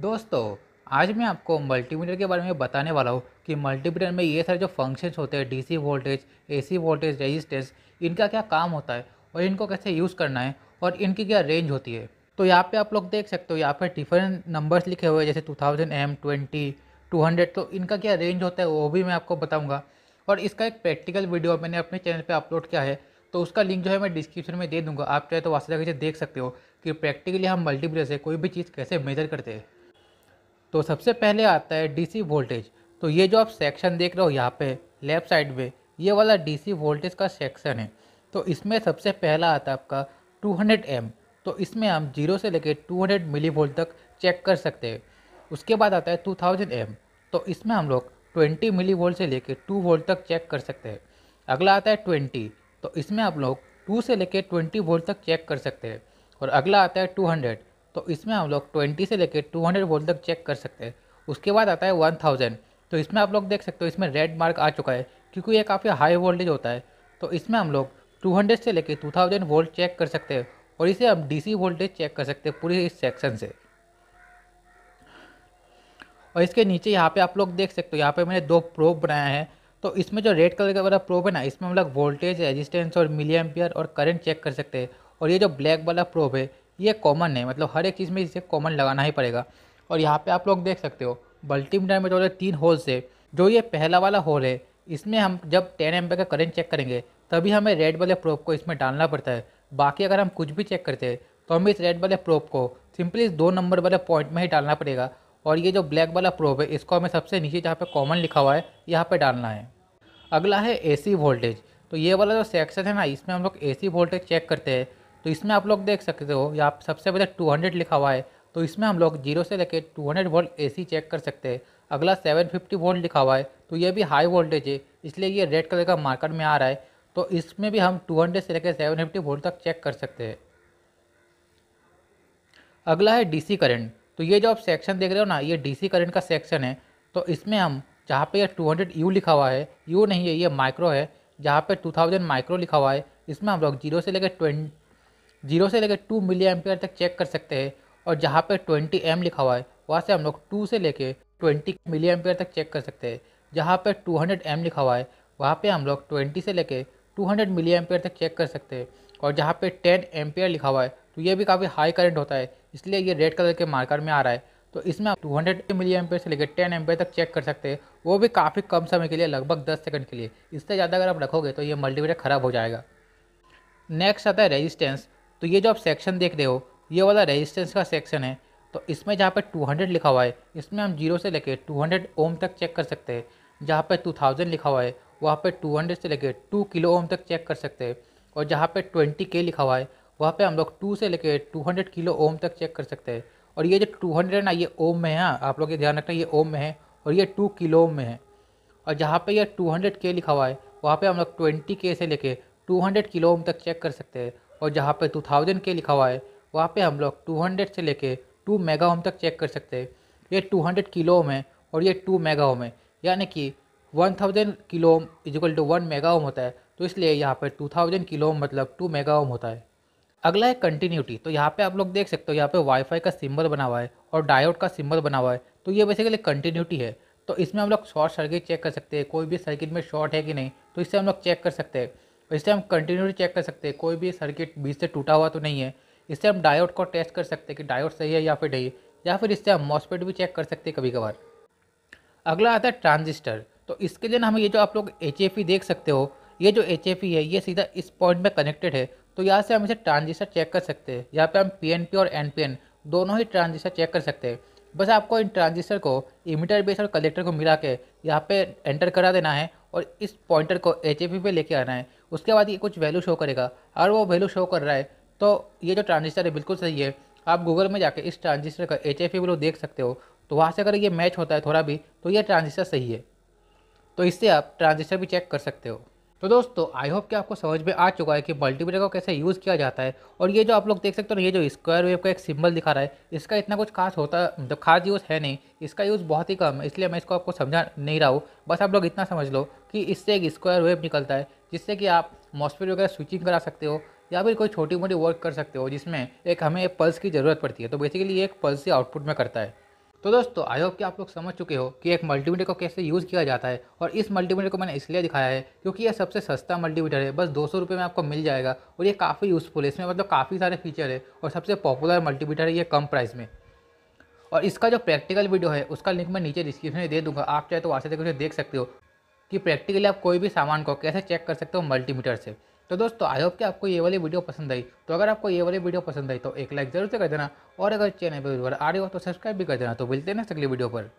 दोस्तों आज मैं आपको मल्टीमीटर के बारे में बताने वाला हूँ कि मल्टीमीटर में ये सारे जो फंक्शंस होते हैं DC voltage AC voltage resistance इनका क्या काम होता है और इनको कैसे यूज़ करना है और इनकी क्या रेंज होती है तो यहाँ पे आप लोग देख सकते हो यहाँ पे डिफरेंट नंबर्स लिखे हुए जैसे two thousand M twenty two hundred तो इनका क्या रेंज होता है वो भी मैं आपको बताऊँगा और इसका एक प्रैक्टिकल वीडियो मैंने अपने चैनल पर अपलोड किया है तो उसका लिंक जो है मैं डिस्क्रिप्शन में दे दूँगा आप चाहे तो वहाँ से देख सकते हो कि प्रैक्टिकली हम मल्टीमीटर से कोई भी चीज़ कैसे मेजर करते हैं तो सबसे पहले आता है डीसी वोल्टेज तो ये जो आप सेक्शन देख रहे हो यहाँ पे लेफ्ट साइड में ये वाला डीसी वोल्टेज का सेक्शन है तो इसमें सबसे पहला आता है आपका 200 एम तो इसमें हम जीरो से लेकर 200 मिली वोल्ट तक चेक कर सकते हैं उसके बाद आता है 2000 एम तो इसमें हम लोग 20 मिली वोल्ट से लेकर 2 वोल्ट तक चेक कर सकते हैं अगला आता है ट्वेंटी तो इसमें आप लोग टू से लेकर ट्वेंटी वोल्ट तक चेक कर सकते हैं और अगला आता है हंड्रेड तो इसमें हम लोग ट्वेंटी से लेकर टू हंड्रेड वोल्ट तक चेक कर सकते हैं उसके बाद आता है वन थाउजेंड तो इसमें आप लोग देख सकते हो इसमें रेड मार्क आ चुका है क्योंकि ये काफ़ी हाई वोल्टेज होता है तो इसमें हम लोग टू हंड्रेड से लेकर टू थाउजेंड वोल्ट चेक कर सकते हैं और इसे हम डीसी वोल्टेज चेक कर सकते हैं पूरे इस सेक्शन से और इसके नीचे यहाँ पे आप लोग देख सकते हो यहाँ पे मैंने दो प्रोब बनाया है तो इसमें जो रेड कलर का वाला प्रोब है ना इसमें हम लोग वोल्टेज रेजिस्टेंस और मिली एम्पियर और करेंट चेक कर सकते हैं और ये जो ब्लैक वाला प्रोब है ये कॉमन है मतलब हर एक चीज़ में इसे कॉमन लगाना ही पड़ेगा और यहाँ पे आप लोग देख सकते हो मीटर में जो है तीन होल्स है जो ये पहला वाला होल है इसमें हम जब टेन एम का करेंट चेक करेंगे तभी हमें रेड वाले प्रोप को इसमें डालना पड़ता है बाकी अगर हम कुछ भी चेक करते हैं तो हमें इस रेड वाले प्रोप को सिंपली इस दो नंबर वाले पॉइंट में ही डालना पड़ेगा और ये जो ब्लैक वाला प्रोप है इसको हमें सबसे नीचे जहाँ पर कॉमन लिखा हुआ है यहाँ पर डालना है अगला है ए वोल्टेज तो ये वाला जो सेक्शन है ना इसमें हम लोग ए वोल्टेज चेक करते हैं तो इसमें आप लोग देख सकते हो या सबसे पहले 200 लिखा हुआ है तो इसमें हम लोग जीरो से लेके 200 वोल्ट ए चेक कर सकते हैं अगला 750 वोल्ट लिखा हुआ है तो ये भी हाई वोल्टेज है इसलिए ये रेड कलर का मार्केट में आ रहा है तो इसमें भी हम 200 से लेकर 750 वोल्ट तक चेक कर सकते हैं अगला है डीसी करंट तो ये जो आप सेक्शन देख रहे हो ना ये डी करंट का सेक्शन है तो इसमें हम जहाँ पर यह टू यू लिखा हुआ है यू नहीं है ये माइक्रो है जहाँ पर टू माइक्रो लिखा हुआ है इसमें हम लोग जीरो से लेकर जीरो से लेकर टू मिली एम्पियर तक चेक कर सकते हैं और जहाँ पर ट्वेंटी एम लिखा हुआ है वहाँ से हम लोग टू से लेकर ट्वेंटी मिली एम्पियर तक चेक कर सकते हैं जहाँ पर टू हंड्रेड एम लिखा हुआ है वहाँ पर हम लोग ट्वेंटी से लेकर टू हंड्रेड मिली एम्पियर तक चेक कर सकते हैं और जहाँ पर टेन एम्पियर लिखा हुआ है तो ये भी काफ़ी हाई करंट होता है इसलिए ये रेड कलर के मार्कर में आ रहा है तो इसमें आप टू हंड्रेड मिली एम्पियर से लेकर टेन एम्पियर तक चेक कर सकते हैं वो भी काफ़ी कम समय के लिए लगभग दस सेकंड के लिए इससे ज़्यादा अगर आप रखोगे तो ये मल्टीमीटर ख़राब हो जाएगा नेक्स्ट आता है रेजिस्टेंस तो ये जो आप सेक्शन देख रहे हो ये वाला रेजिस्टेंस का सेक्शन है तो इसमें जहाँ पर 200 लिखा हुआ है इसमें हम जीरो से लेके 200 ओम तक चेक कर सकते हैं जहाँ पर 2000 लिखा हुआ है वहाँ पर 200 से लेके 2 किलो ओम तक चेक कर सकते हैं और जहाँ पर 20 के लिखा हुआ है वहाँ पे हम लोग 2 से लेके 200 किलो ओम तक चेक कर सकते हैं और ये जो 200 है ना ये ओम में है हाँ, आप लोग ये ध्यान रखना ये ओम में है और ये टू किलो ओम में है और जहाँ पर यह टू के लिखा हुआ है वहाँ पर हम लोग ट्वेंटी के से लेके टू किलो ओम तक चेक कर सकते हैं और जहाँ पे 2000 के लिखा हुआ है वहाँ पे हम लोग 200 से लेके 2 मेगा ओम तक चेक कर सकते हैं ये 200 किलो ओम है और ये 2 मेगा ओम है यानी कि 1000 kilo ohm equal to one mega ohm होता है तो इसलिए यहाँ पर 2000 किलो ओम मतलब 2 मेगा ओम होता है अगला है कंटिन्यूटी तो यहाँ पर आप लोग देख सकते हो यहाँ पर वाईफाई का सिंबल बना हुआ है और डायोड का सिंबल बना हुआ है तो ये बेसिकली कंटिन्यूटी है तो इसमें हम लोग शॉर्ट सर्किट चेक कर सकते हैं कोई भी सर्किट में शॉर्ट है कि नहीं तो इससे हम लोग चेक कर सकते हैं इससे हम कंटिन्यूटी चेक कर सकते हैं कोई भी सर्किट बीच से टूटा हुआ तो नहीं है इससे हम डायोड को टेस्ट कर सकते हैं कि डायोड सही है या फिर नहीं या फिर इससे हम मॉसपेट भी चेक कर सकते हैं कभी कभार अगला आता है ट्रांजिस्टर तो इसके लिए ना हम ये जो आप लोग एच देख सकते हो ये जो एच है ये सीधा इस पॉइंट में कनेक्टेड है तो यहाँ से हम इसे ट्रांजिस्टर चेक कर सकते हैं यहाँ पे हम पी और एन दोनों ही ट्रांजिस्टर चेक कर सकते हैं बस आपको इन ट्रांजिस्टर को इमीटर बेस और कलेक्टर को मिला के यहाँ पे एंटर करा देना है और इस पॉइंटर को एच पे लेके आना है उसके बाद ये कुछ वैल्यू शो करेगा अगर वो वैल्यू शो कर रहा है तो ये जो ट्रांजिस्टर है बिल्कुल सही है आप गूगल में जाके इस ट्रांजिस्टर का एच एफ वो देख सकते हो तो वहाँ से अगर ये मैच होता है थोड़ा भी तो ये ट्रांजिस्टर सही है तो इससे आप ट्रांजिस्टर भी चेक कर सकते हो तो दोस्तों आई होप कि आपको समझ में आ चुका है कि मल्टीमीटर को कैसे यूज़ किया जाता है और ये जो आप लोग देख सकते हो ये जो स्क्वायर वेव का एक सिंबल दिखा रहा है इसका इतना कुछ खास होता है खास यूज़ है नहीं इसका यूज़ बहुत ही कम है इसलिए मैं इसको आपको समझा नहीं रहा हूँ बस आप लोग इतना समझ लो कि इससे एक स्क्वायर वेव निकलता है जिससे कि आप मॉस्फेट वगैरह स्विचिंग करा सकते हो या फिर कोई छोटी मोटी वर्क कर सकते हो जिसमें एक हमें एक पल्स की ज़रूरत पड़ती है तो बेसिकली एक पल्स ही आउटपुट में करता है तो दोस्तों आई होप कि आप लोग समझ चुके हो कि एक मल्टीमीटर को कैसे यूज़ किया जाता है और इस मल्टीमीटर को मैंने इसलिए दिखाया है क्योंकि यह सबसे सस्ता मल्टीमीटर है बस दो सौ में आपको मिल जाएगा और ये काफ़ी यूज़फुल है इसमें मतलब काफ़ी सारे फीचर है और सबसे पॉपुलर मल्टीमीटर है ये कम प्राइस में और इसका जो प्रैक्टिकल वीडियो है उसका लिंक मैं नीचे डिस्क्रिप्शन में दे दूँगा आप चाहे तो वहाँ से देख सकते हो कि प्रैक्टिकली आप कोई भी सामान को कैसे चेक कर सकते हो मल्टीमीटर से तो दोस्तों आई होप कि आपको ये वाली वीडियो पसंद आई तो अगर आपको ये वाली वीडियो पसंद आई तो एक लाइक जरूर से कर देना और अगर चैनल पर आ रही हो तो सब्सक्राइब भी कर देना तो मिलते हैं नेक्स्ट अगली वीडियो पर